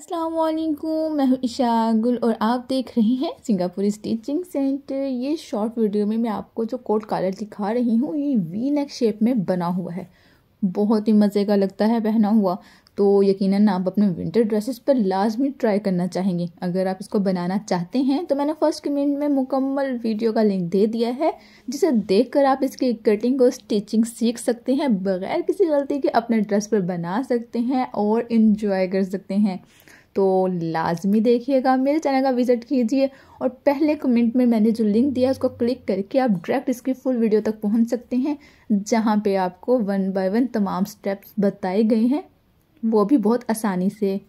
असलकुम मैं हूँ ईशा गुल और आप देख रहे हैं सिंगापुर स्टिचिंग सेंटर ये शॉर्ट वीडियो में मैं आपको जो कोट कॉलर दिखा रही हूँ ये वी नेक शेप में बना हुआ है बहुत ही मज़े का लगता है पहना हुआ तो यकीनन आप अपने विंटर ड्रेसेस पर लाजमी ट्राई करना चाहेंगे अगर आप इसको बनाना चाहते हैं तो मैंने फर्स्ट कमेंट में मुकम्मल वीडियो का लिंक दे दिया है जिसे कर आप इसकी कटिंग और स्टिचिंग सीख सकते हैं बगैर किसी गलती के अपने ड्रेस पर बना सकते हैं और इन्जॉय कर सकते हैं तो लाजमी देखिएगा मेरे चैनल का विज़िट कीजिए और पहले कमेंट में मैंने जो लिंक दिया उसको क्लिक करके आप डायरेक्ट इसकी फुल वीडियो तक पहुंच सकते हैं जहां पे आपको वन बाय वन तमाम स्टेप्स बताए गए हैं वो भी बहुत आसानी से